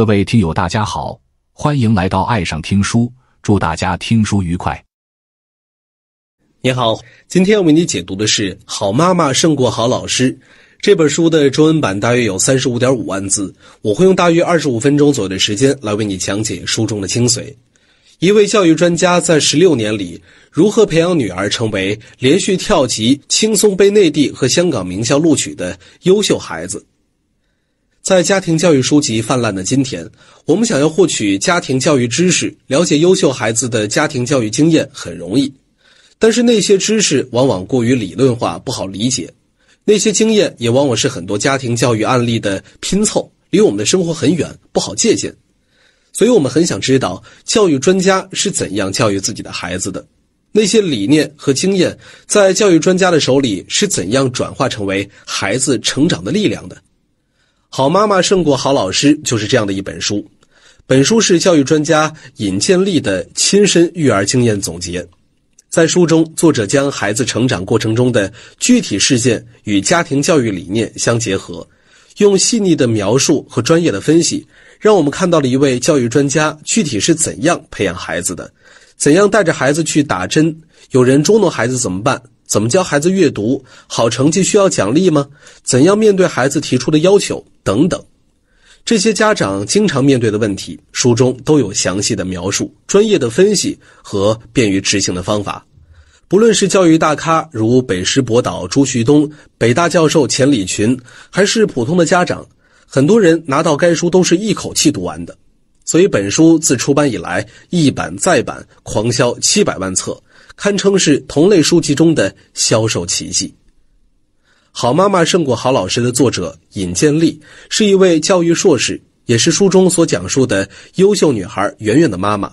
各位听友，大家好，欢迎来到爱上听书，祝大家听书愉快。你好，今天要为你解读的是《好妈妈胜过好老师》这本书的中文版，大约有三十五点五万字，我会用大约二十五分钟左右的时间来为你讲解书中的精髓。一位教育专家在十六年里如何培养女儿成为连续跳级、轻松被内地和香港名校录取的优秀孩子。在家庭教育书籍泛滥的今天，我们想要获取家庭教育知识、了解优秀孩子的家庭教育经验很容易，但是那些知识往往过于理论化，不好理解；那些经验也往往是很多家庭教育案例的拼凑，离我们的生活很远，不好借鉴。所以，我们很想知道教育专家是怎样教育自己的孩子的，那些理念和经验在教育专家的手里是怎样转化成为孩子成长的力量的。好妈妈胜过好老师就是这样的一本书。本书是教育专家尹建莉的亲身育儿经验总结。在书中，作者将孩子成长过程中的具体事件与家庭教育理念相结合，用细腻的描述和专业的分析，让我们看到了一位教育专家具体是怎样培养孩子的，怎样带着孩子去打针，有人捉弄孩子怎么办。怎么教孩子阅读？好成绩需要奖励吗？怎样面对孩子提出的要求？等等，这些家长经常面对的问题，书中都有详细的描述、专业的分析和便于执行的方法。不论是教育大咖如北师博导朱旭东、北大教授钱理群，还是普通的家长，很多人拿到该书都是一口气读完的。所以，本书自出版以来一版再版，狂销七百万册。堪称是同类书籍中的销售奇迹。《好妈妈胜过好老师》的作者尹建莉是一位教育硕士，也是书中所讲述的优秀女孩圆圆的妈妈。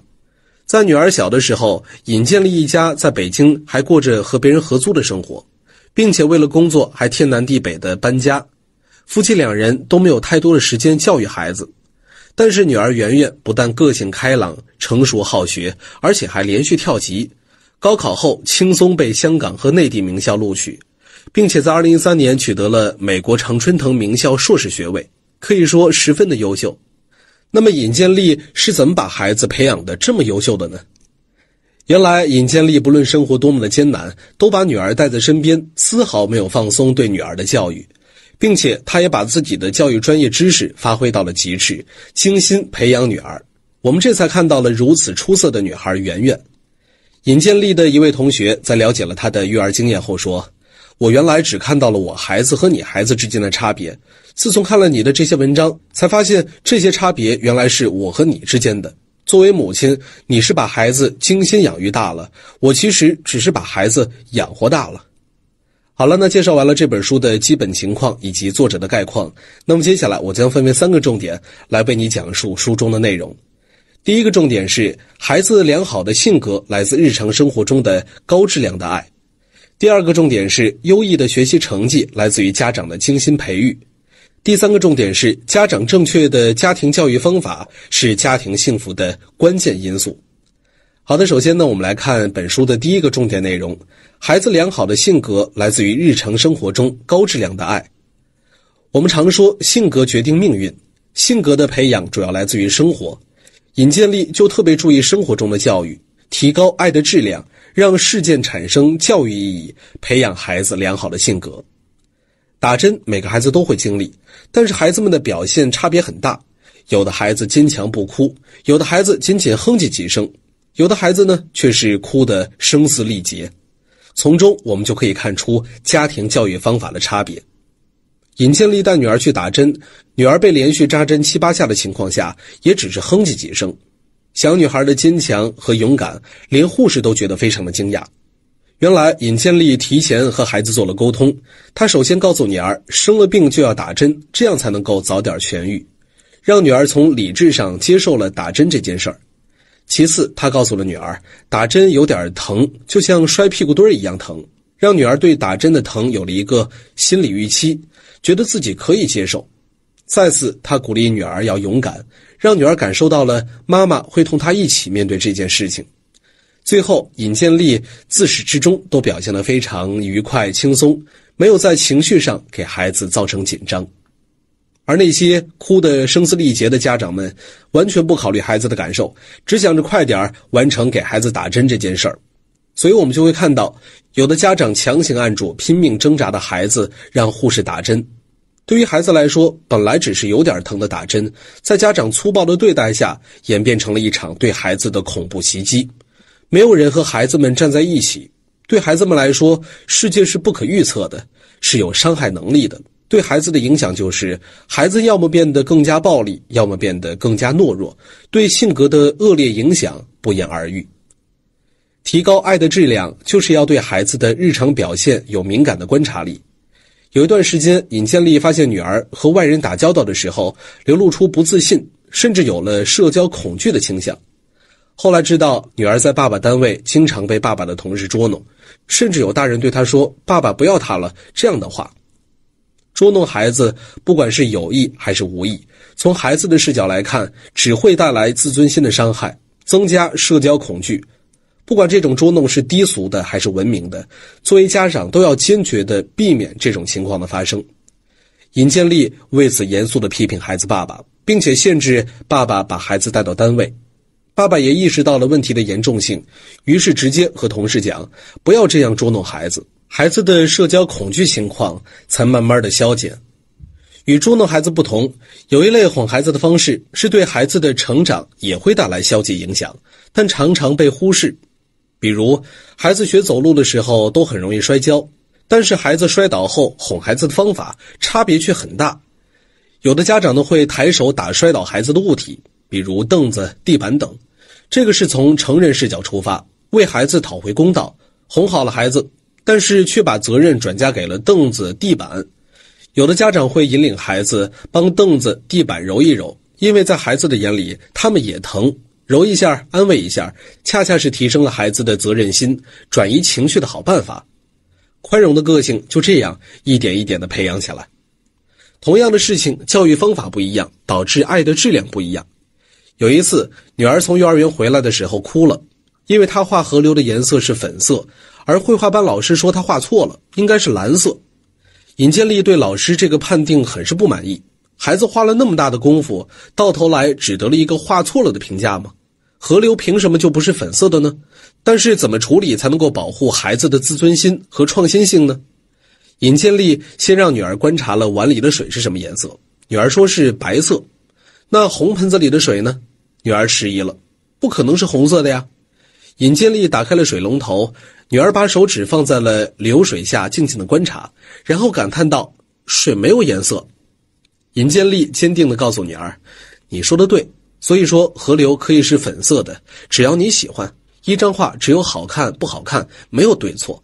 在女儿小的时候，尹建莉一家在北京还过着和别人合租的生活，并且为了工作还天南地北的搬家，夫妻两人都没有太多的时间教育孩子。但是女儿圆圆不但个性开朗、成熟好学，而且还连续跳级。高考后轻松被香港和内地名校录取，并且在二零一三年取得了美国常春藤名校硕士学位，可以说十分的优秀。那么尹建莉是怎么把孩子培养的这么优秀的呢？原来尹建莉不论生活多么的艰难，都把女儿带在身边，丝毫没有放松对女儿的教育，并且她也把自己的教育专业知识发挥到了极致，精心培养女儿。我们这才看到了如此出色的女孩圆圆。尹建立的一位同学在了解了他的育儿经验后说：“我原来只看到了我孩子和你孩子之间的差别，自从看了你的这些文章，才发现这些差别原来是我和你之间的。作为母亲，你是把孩子精心养育大了，我其实只是把孩子养活大了。”好了，那介绍完了这本书的基本情况以及作者的概况，那么接下来我将分为三个重点来为你讲述书中的内容。第一个重点是孩子良好的性格来自日常生活中的高质量的爱，第二个重点是优异的学习成绩来自于家长的精心培育，第三个重点是家长正确的家庭教育方法是家庭幸福的关键因素。好的，首先呢，我们来看本书的第一个重点内容：孩子良好的性格来自于日常生活中高质量的爱。我们常说性格决定命运，性格的培养主要来自于生活。尹建莉就特别注意生活中的教育，提高爱的质量，让事件产生教育意义，培养孩子良好的性格。打针每个孩子都会经历，但是孩子们的表现差别很大。有的孩子坚强不哭，有的孩子仅仅哼唧几声，有的孩子呢却是哭得声嘶力竭。从中我们就可以看出家庭教育方法的差别。尹建莉带女儿去打针。女儿被连续扎针七八下的情况下，也只是哼唧几声。小女孩的坚强和勇敢，连护士都觉得非常的惊讶。原来尹建立提前和孩子做了沟通，他首先告诉女儿，生了病就要打针，这样才能够早点痊愈，让女儿从理智上接受了打针这件事儿。其次，他告诉了女儿，打针有点疼，就像摔屁股墩儿一样疼，让女儿对打针的疼有了一个心理预期，觉得自己可以接受。再次，他鼓励女儿要勇敢，让女儿感受到了妈妈会同她一起面对这件事情。最后，尹建立自始至终都表现的非常愉快、轻松，没有在情绪上给孩子造成紧张。而那些哭得声嘶力竭的家长们，完全不考虑孩子的感受，只想着快点完成给孩子打针这件事儿。所以我们就会看到，有的家长强行按住拼命挣扎的孩子，让护士打针。对于孩子来说，本来只是有点疼的打针，在家长粗暴的对待下，演变成了一场对孩子的恐怖袭击。没有人和孩子们站在一起，对孩子们来说，世界是不可预测的，是有伤害能力的。对孩子的影响就是，孩子要么变得更加暴力，要么变得更加懦弱。对性格的恶劣影响不言而喻。提高爱的质量，就是要对孩子的日常表现有敏感的观察力。有一段时间，尹建立发现女儿和外人打交道的时候流露出不自信，甚至有了社交恐惧的倾向。后来知道女儿在爸爸单位经常被爸爸的同事捉弄，甚至有大人对他说“爸爸不要她了”这样的话。捉弄孩子，不管是有意还是无意，从孩子的视角来看，只会带来自尊心的伤害，增加社交恐惧。不管这种捉弄是低俗的还是文明的，作为家长都要坚决的避免这种情况的发生。尹建立为此严肃的批评孩子爸爸，并且限制爸爸把孩子带到单位。爸爸也意识到了问题的严重性，于是直接和同事讲不要这样捉弄孩子，孩子的社交恐惧情况才慢慢的消减。与捉弄孩子不同，有一类哄孩子的方式是对孩子的成长也会带来消极影响，但常常被忽视。比如，孩子学走路的时候都很容易摔跤，但是孩子摔倒后哄孩子的方法差别却很大。有的家长呢会抬手打摔倒孩子的物体，比如凳子、地板等，这个是从成人视角出发，为孩子讨回公道，哄好了孩子，但是却把责任转嫁给了凳子、地板。有的家长会引领孩子帮凳子、地板揉一揉，因为在孩子的眼里，他们也疼。揉一下，安慰一下，恰恰是提升了孩子的责任心、转移情绪的好办法。宽容的个性就这样一点一点的培养起来。同样的事情，教育方法不一样，导致爱的质量不一样。有一次，女儿从幼儿园回来的时候哭了，因为她画河流的颜色是粉色，而绘画班老师说她画错了，应该是蓝色。尹建立对老师这个判定很是不满意，孩子花了那么大的功夫，到头来只得了一个画错了的评价吗？河流凭什么就不是粉色的呢？但是怎么处理才能够保护孩子的自尊心和创新性呢？尹建立先让女儿观察了碗里的水是什么颜色，女儿说是白色。那红盆子里的水呢？女儿迟疑了，不可能是红色的呀。尹建立打开了水龙头，女儿把手指放在了流水下，静静的观察，然后感叹道：“水没有颜色。”尹建立坚定的告诉女儿：“你说的对。”所以说，河流可以是粉色的，只要你喜欢。一张画只有好看不好看，没有对错。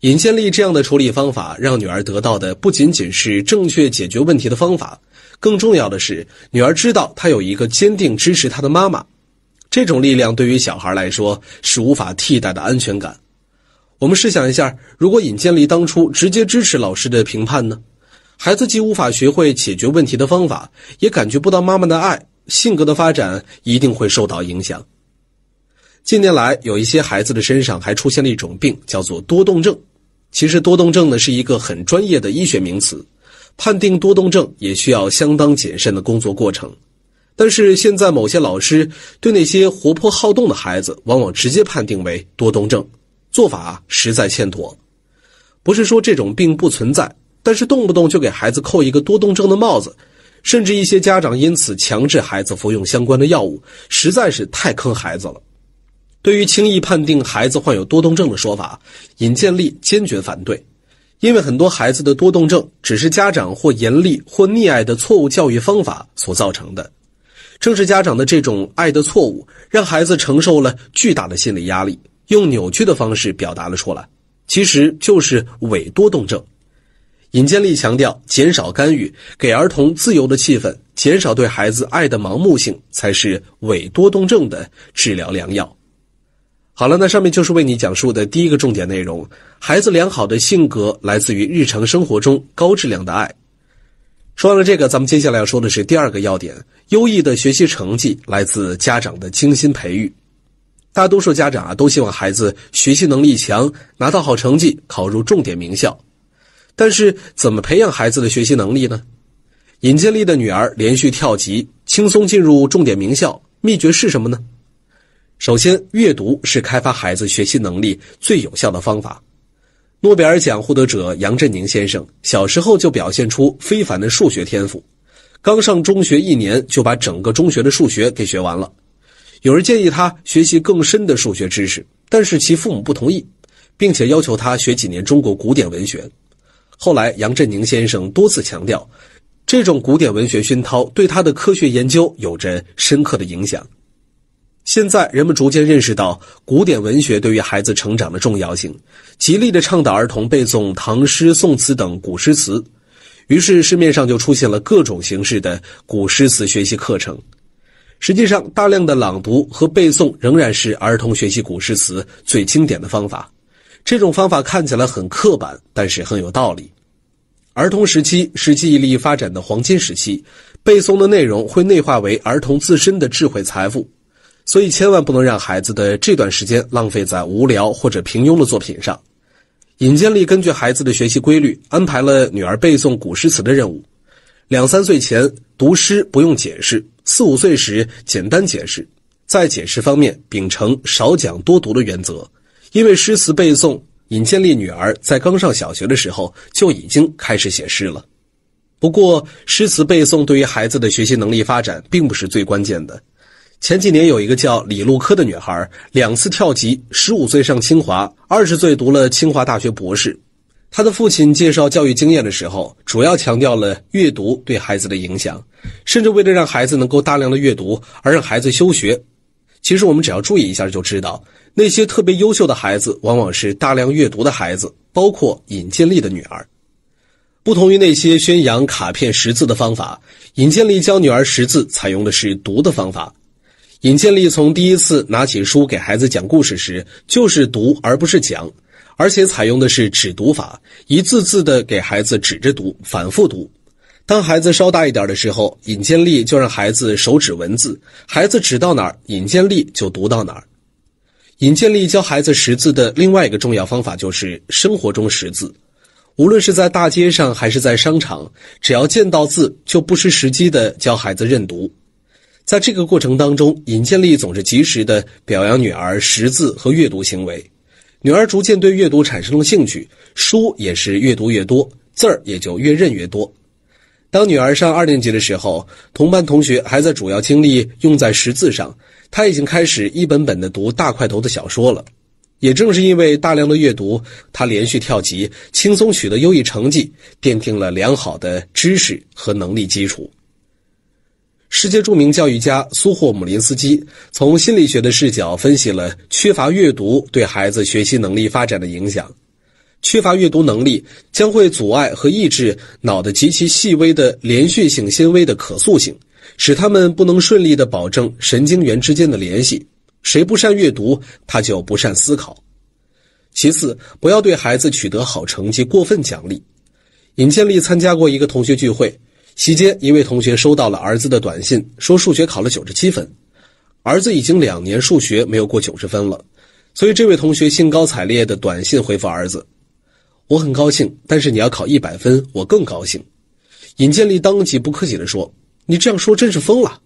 尹建莉这样的处理方法，让女儿得到的不仅仅是正确解决问题的方法，更重要的是，女儿知道她有一个坚定支持她的妈妈。这种力量对于小孩来说是无法替代的安全感。我们试想一下，如果尹建莉当初直接支持老师的评判呢？孩子既无法学会解决问题的方法，也感觉不到妈妈的爱。性格的发展一定会受到影响。近年来，有一些孩子的身上还出现了一种病，叫做多动症。其实，多动症呢是一个很专业的医学名词，判定多动症也需要相当谨慎的工作过程。但是，现在某些老师对那些活泼好动的孩子，往往直接判定为多动症，做法实在欠妥。不是说这种病不存在，但是动不动就给孩子扣一个多动症的帽子。甚至一些家长因此强制孩子服用相关的药物，实在是太坑孩子了。对于轻易判定孩子患有多动症的说法，尹建莉坚决反对，因为很多孩子的多动症只是家长或严厉或溺爱的错误教育方法所造成的。正是家长的这种爱的错误，让孩子承受了巨大的心理压力，用扭曲的方式表达了出来，其实就是伪多动症。尹建莉强调，减少干预，给儿童自由的气氛，减少对孩子爱的盲目性，才是伪多动症的治疗良药。好了，那上面就是为你讲述的第一个重点内容：孩子良好的性格来自于日常生活中高质量的爱。说完了这个，咱们接下来要说的是第二个要点：优异的学习成绩来自家长的精心培育。大多数家长啊，都希望孩子学习能力强，拿到好成绩，考入重点名校。但是怎么培养孩子的学习能力呢？尹建莉的女儿连续跳级，轻松进入重点名校，秘诀是什么呢？首先，阅读是开发孩子学习能力最有效的方法。诺贝尔奖获得者杨振宁先生小时候就表现出非凡的数学天赋，刚上中学一年就把整个中学的数学给学完了。有人建议他学习更深的数学知识，但是其父母不同意，并且要求他学几年中国古典文学。后来，杨振宁先生多次强调，这种古典文学熏陶对他的科学研究有着深刻的影响。现在，人们逐渐认识到古典文学对于孩子成长的重要性，极力的倡导儿童背诵唐诗、宋词等古诗词。于是，市面上就出现了各种形式的古诗词学习课程。实际上，大量的朗读和背诵仍然是儿童学习古诗词最经典的方法。这种方法看起来很刻板，但是很有道理。儿童时期是记忆力发展的黄金时期，背诵的内容会内化为儿童自身的智慧财富，所以千万不能让孩子的这段时间浪费在无聊或者平庸的作品上。尹建莉根据孩子的学习规律，安排了女儿背诵古诗词的任务。两三岁前读诗不用解释，四五岁时简单解释，在解释方面秉承少讲多读的原则。因为诗词背诵，尹建莉女儿在刚上小学的时候就已经开始写诗了。不过，诗词背诵对于孩子的学习能力发展并不是最关键的。前几年有一个叫李露科的女孩，两次跳级，十五岁上清华，二十岁读了清华大学博士。她的父亲介绍教育经验的时候，主要强调了阅读对孩子的影响，甚至为了让孩子能够大量的阅读，而让孩子休学。其实我们只要注意一下，就知道那些特别优秀的孩子，往往是大量阅读的孩子，包括尹建莉的女儿。不同于那些宣扬卡片识字的方法，尹建莉教女儿识字采用的是读的方法。尹建莉从第一次拿起书给孩子讲故事时，就是读而不是讲，而且采用的是指读法，一字字的给孩子指着读，反复读。当孩子稍大一点的时候，尹建立就让孩子手指文字，孩子指到哪儿，尹建立就读到哪儿。尹建立教孩子识字的另外一个重要方法就是生活中识字，无论是在大街上还是在商场，只要见到字，就不失时机的教孩子认读。在这个过程当中，尹建立总是及时的表扬女儿识字和阅读行为，女儿逐渐对阅读产生了兴趣，书也是越读越多，字儿也就越认越多。当女儿上二年级的时候，同班同学还在主要精力用在识字上，她已经开始一本本的读大块头的小说了。也正是因为大量的阅读，她连续跳级，轻松取得优异成绩，奠定了良好的知识和能力基础。世界著名教育家苏霍姆林斯基从心理学的视角分析了缺乏阅读对孩子学习能力发展的影响。缺乏阅读能力将会阻碍和抑制脑的极其细微的连续性纤维的可塑性，使他们不能顺利地保证神经元之间的联系。谁不善阅读，他就不善思考。其次，不要对孩子取得好成绩过分奖励。尹建立参加过一个同学聚会，席间一位同学收到了儿子的短信，说数学考了九十七分，儿子已经两年数学没有过九十分了，所以这位同学兴高采烈的短信回复儿子。我很高兴，但是你要考一百分，我更高兴。尹建立当即不客气的说：“你这样说真是疯了！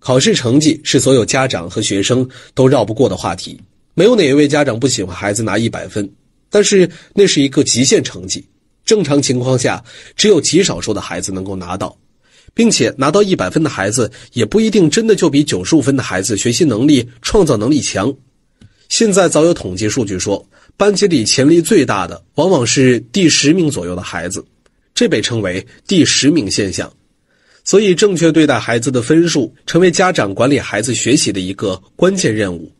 考试成绩是所有家长和学生都绕不过的话题，没有哪一位家长不喜欢孩子拿一百分，但是那是一个极限成绩，正常情况下只有极少数的孩子能够拿到，并且拿到一百分的孩子也不一定真的就比九十五分的孩子学习能力、创造能力强。现在早有统计数据说。”班级里潜力最大的往往是第十名左右的孩子，这被称为“第十名现象”。所以，正确对待孩子的分数，成为家长管理孩子学习的一个关键任务。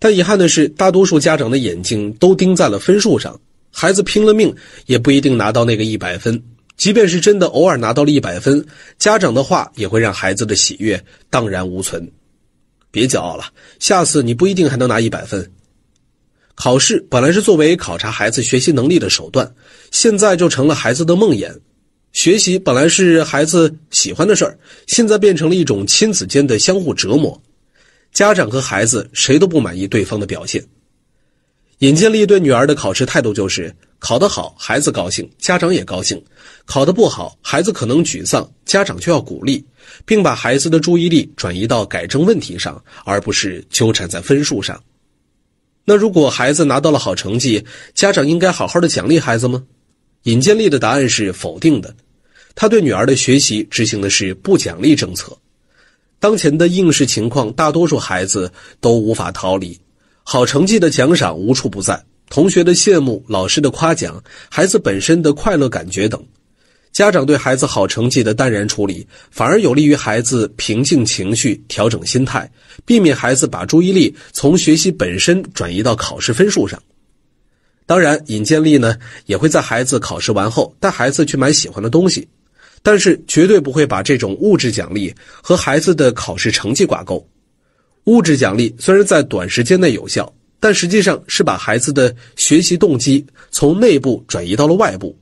但遗憾的是，大多数家长的眼睛都盯在了分数上，孩子拼了命也不一定拿到那个一百分。即便是真的偶尔拿到了一百分，家长的话也会让孩子的喜悦荡然无存。别骄傲了，下次你不一定还能拿一百分。考试本来是作为考察孩子学习能力的手段，现在就成了孩子的梦魇。学习本来是孩子喜欢的事儿，现在变成了一种亲子间的相互折磨。家长和孩子谁都不满意对方的表现。尹建莉对女儿的考试态度就是：考得好，孩子高兴，家长也高兴；考得不好，孩子可能沮丧，家长就要鼓励，并把孩子的注意力转移到改正问题上，而不是纠缠在分数上。那如果孩子拿到了好成绩，家长应该好好的奖励孩子吗？尹建莉的答案是否定的，他对女儿的学习执行的是不奖励政策。当前的应试情况，大多数孩子都无法逃离，好成绩的奖赏无处不在，同学的羡慕、老师的夸奖、孩子本身的快乐感觉等。家长对孩子好成绩的淡然处理，反而有利于孩子平静情绪、调整心态，避免孩子把注意力从学习本身转移到考试分数上。当然，尹建立呢也会在孩子考试完后带孩子去买喜欢的东西，但是绝对不会把这种物质奖励和孩子的考试成绩挂钩。物质奖励虽然在短时间内有效，但实际上是把孩子的学习动机从内部转移到了外部。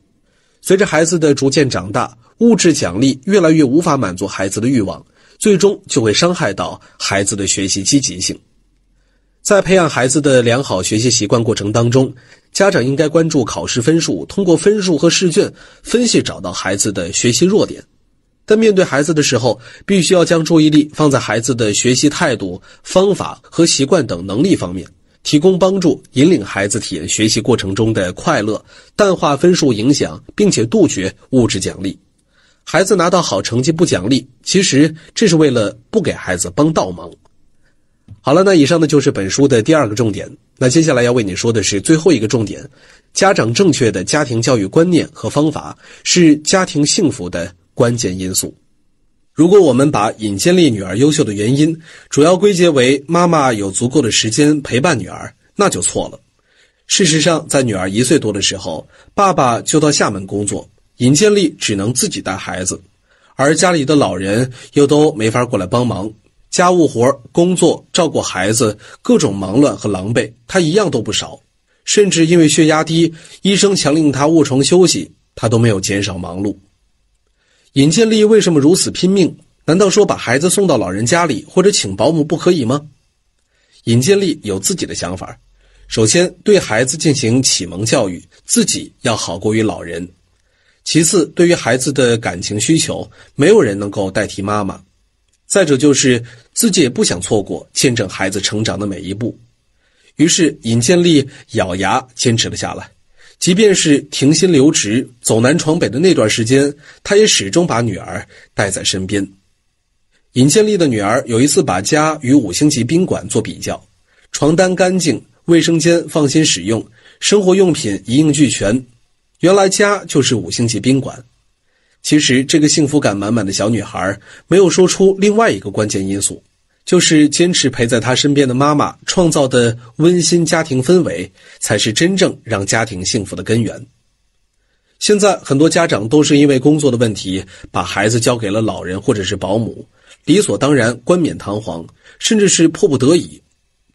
随着孩子的逐渐长大，物质奖励越来越无法满足孩子的欲望，最终就会伤害到孩子的学习积极性。在培养孩子的良好学习习惯过程当中，家长应该关注考试分数，通过分数和试卷分析找到孩子的学习弱点。但面对孩子的时候，必须要将注意力放在孩子的学习态度、方法和习惯等能力方面。提供帮助，引领孩子体验学习过程中的快乐，淡化分数影响，并且杜绝物质奖励。孩子拿到好成绩不奖励，其实这是为了不给孩子帮倒忙。好了，那以上呢就是本书的第二个重点。那接下来要为你说的是最后一个重点：家长正确的家庭教育观念和方法是家庭幸福的关键因素。如果我们把尹建莉女儿优秀的原因主要归结为妈妈有足够的时间陪伴女儿，那就错了。事实上，在女儿一岁多的时候，爸爸就到厦门工作，尹建莉只能自己带孩子，而家里的老人又都没法过来帮忙，家务活、工作、照顾孩子，各种忙乱和狼狈，她一样都不少。甚至因为血压低，医生强令她卧床休息，她都没有减少忙碌。尹建立为什么如此拼命？难道说把孩子送到老人家里或者请保姆不可以吗？尹建立有自己的想法。首先，对孩子进行启蒙教育，自己要好过于老人；其次，对于孩子的感情需求，没有人能够代替妈妈；再者，就是自己也不想错过见证孩子成长的每一步。于是，尹建立咬牙坚持了下来。即便是停薪留职、走南闯北的那段时间，他也始终把女儿带在身边。尹建莉的女儿有一次把家与五星级宾馆做比较：床单干净，卫生间放心使用，生活用品一应俱全。原来家就是五星级宾馆。其实，这个幸福感满满的小女孩没有说出另外一个关键因素。就是坚持陪在他身边的妈妈创造的温馨家庭氛围，才是真正让家庭幸福的根源。现在很多家长都是因为工作的问题，把孩子交给了老人或者是保姆，理所当然、冠冕堂皇，甚至是迫不得已。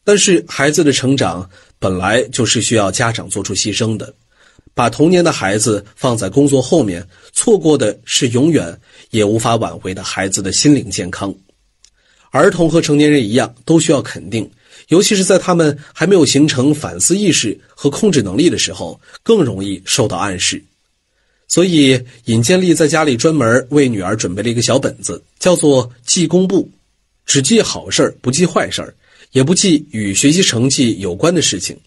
但是孩子的成长本来就是需要家长做出牺牲的，把童年的孩子放在工作后面，错过的是永远也无法挽回的孩子的心灵健康。儿童和成年人一样都需要肯定，尤其是在他们还没有形成反思意识和控制能力的时候，更容易受到暗示。所以，尹建莉在家里专门为女儿准备了一个小本子，叫做“记功簿”，只记好事儿，不记坏事儿，也不记与学习成绩有关的事情，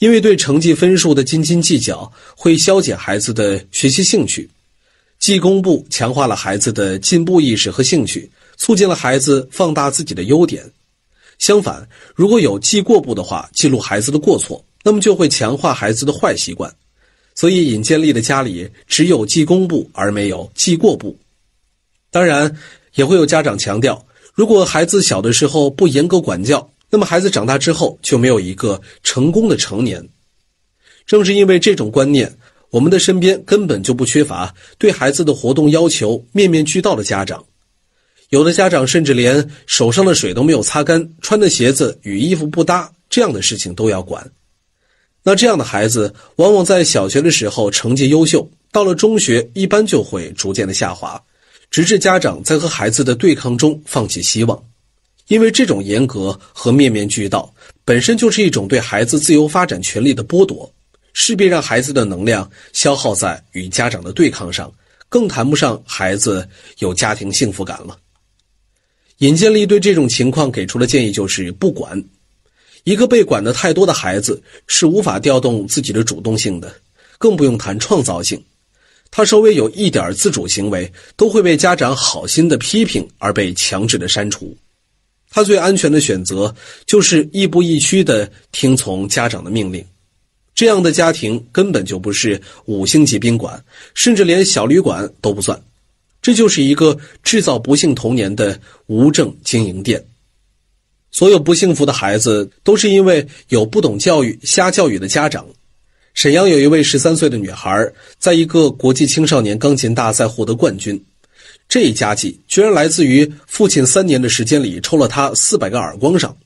因为对成绩分数的斤斤计较会消解孩子的学习兴趣。记功簿强化了孩子的进步意识和兴趣。促进了孩子放大自己的优点。相反，如果有记过步的话，记录孩子的过错，那么就会强化孩子的坏习惯。所以，尹建莉的家里只有记功步，而没有记过步。当然，也会有家长强调，如果孩子小的时候不严格管教，那么孩子长大之后就没有一个成功的成年。正是因为这种观念，我们的身边根本就不缺乏对孩子的活动要求面面俱到的家长。有的家长甚至连手上的水都没有擦干，穿的鞋子与衣服不搭，这样的事情都要管。那这样的孩子往往在小学的时候成绩优秀，到了中学一般就会逐渐的下滑，直至家长在和孩子的对抗中放弃希望。因为这种严格和面面俱到本身就是一种对孩子自由发展权利的剥夺，势必让孩子的能量消耗在与家长的对抗上，更谈不上孩子有家庭幸福感了。尹建莉对这种情况给出的建议就是不管，一个被管得太多的孩子是无法调动自己的主动性的，更不用谈创造性。他稍微有一点自主行为，都会被家长好心的批评而被强制的删除。他最安全的选择就是亦步亦趋的听从家长的命令。这样的家庭根本就不是五星级宾馆，甚至连小旅馆都不算。这就是一个制造不幸童年的无证经营店。所有不幸福的孩子都是因为有不懂教育、瞎教育的家长。沈阳有一位十三岁的女孩，在一个国际青少年钢琴大赛获得冠军，这一佳绩居然来自于父亲三年的时间里抽了她四百个耳光上。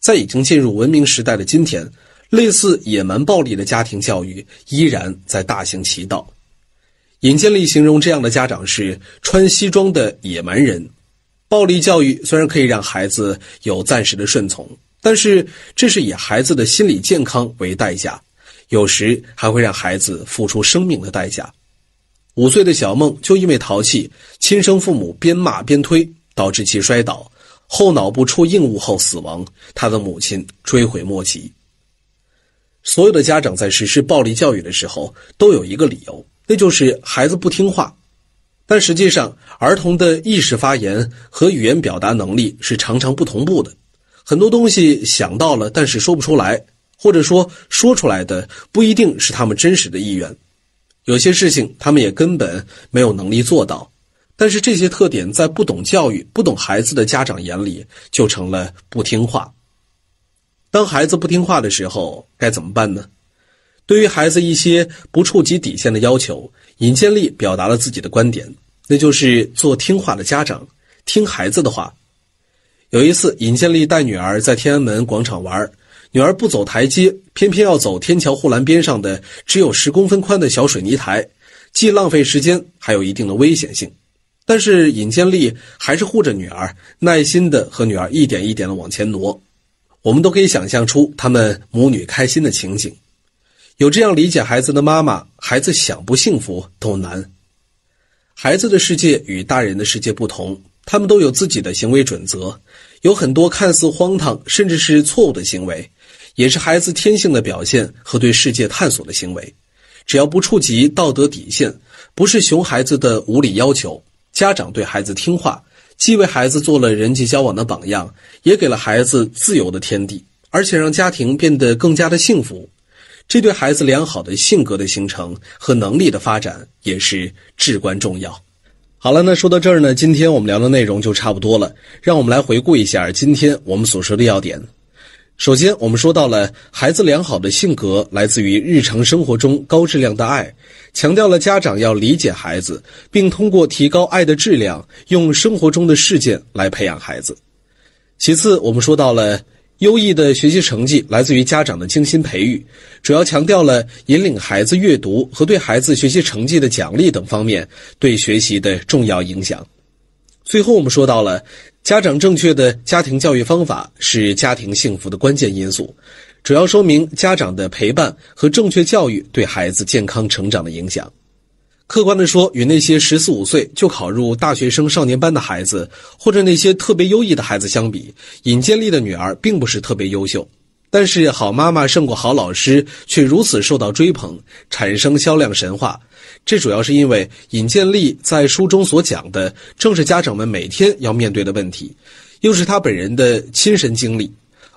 在已经进入文明时代的今天，类似野蛮暴力的家庭教育依然在大行其道。尹建莉形容这样的家长是穿西装的野蛮人。暴力教育虽然可以让孩子有暂时的顺从，但是这是以孩子的心理健康为代价，有时还会让孩子付出生命的代价。五岁的小梦就因为淘气，亲生父母边骂边推，导致其摔倒，后脑部出硬物后死亡。他的母亲追悔莫及。所有的家长在实施暴力教育的时候，都有一个理由。那就是孩子不听话，但实际上，儿童的意识发言和语言表达能力是常常不同步的。很多东西想到了，但是说不出来，或者说说出来的不一定是他们真实的意愿，有些事情他们也根本没有能力做到。但是这些特点在不懂教育、不懂孩子的家长眼里就成了不听话。当孩子不听话的时候，该怎么办呢？对于孩子一些不触及底线的要求，尹建莉表达了自己的观点，那就是做听话的家长，听孩子的话。有一次，尹建莉带女儿在天安门广场玩，女儿不走台阶，偏偏要走天桥护栏边上的只有十公分宽的小水泥台，既浪费时间，还有一定的危险性。但是尹建莉还是护着女儿，耐心的和女儿一点一点的往前挪。我们都可以想象出他们母女开心的情景。有这样理解孩子的妈妈，孩子想不幸福都难。孩子的世界与大人的世界不同，他们都有自己的行为准则，有很多看似荒唐甚至是错误的行为，也是孩子天性的表现和对世界探索的行为。只要不触及道德底线，不是熊孩子的无理要求，家长对孩子听话，既为孩子做了人际交往的榜样，也给了孩子自由的天地，而且让家庭变得更加的幸福。这对孩子良好的性格的形成和能力的发展也是至关重要。好了，那说到这儿呢，今天我们聊的内容就差不多了。让我们来回顾一下今天我们所说的要点。首先，我们说到了孩子良好的性格来自于日常生活中高质量的爱，强调了家长要理解孩子，并通过提高爱的质量，用生活中的事件来培养孩子。其次，我们说到了。优异的学习成绩来自于家长的精心培育，主要强调了引领孩子阅读和对孩子学习成绩的奖励等方面对学习的重要影响。最后，我们说到了，家长正确的家庭教育方法是家庭幸福的关键因素，主要说明家长的陪伴和正确教育对孩子健康成长的影响。客观地说，与那些十四五岁就考入大学生少年班的孩子，或者那些特别优异的孩子相比，尹建莉的女儿并不是特别优秀。但是，好妈妈胜过好老师却如此受到追捧，产生销量神话。这主要是因为尹建莉在书中所讲的正是家长们每天要面对的问题，又是她本人的亲身经历。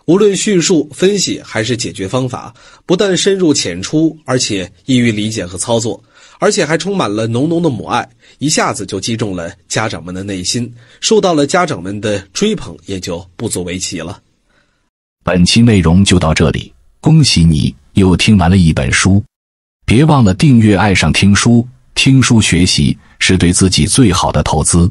无论叙述、分析还是解决方法，不但深入浅出，而且易于理解和操作。而且还充满了浓浓的母爱，一下子就击中了家长们的内心，受到了家长们的追捧，也就不足为奇了。本期内容就到这里，恭喜你又听完了一本书，别忘了订阅爱上听书，听书学习是对自己最好的投资。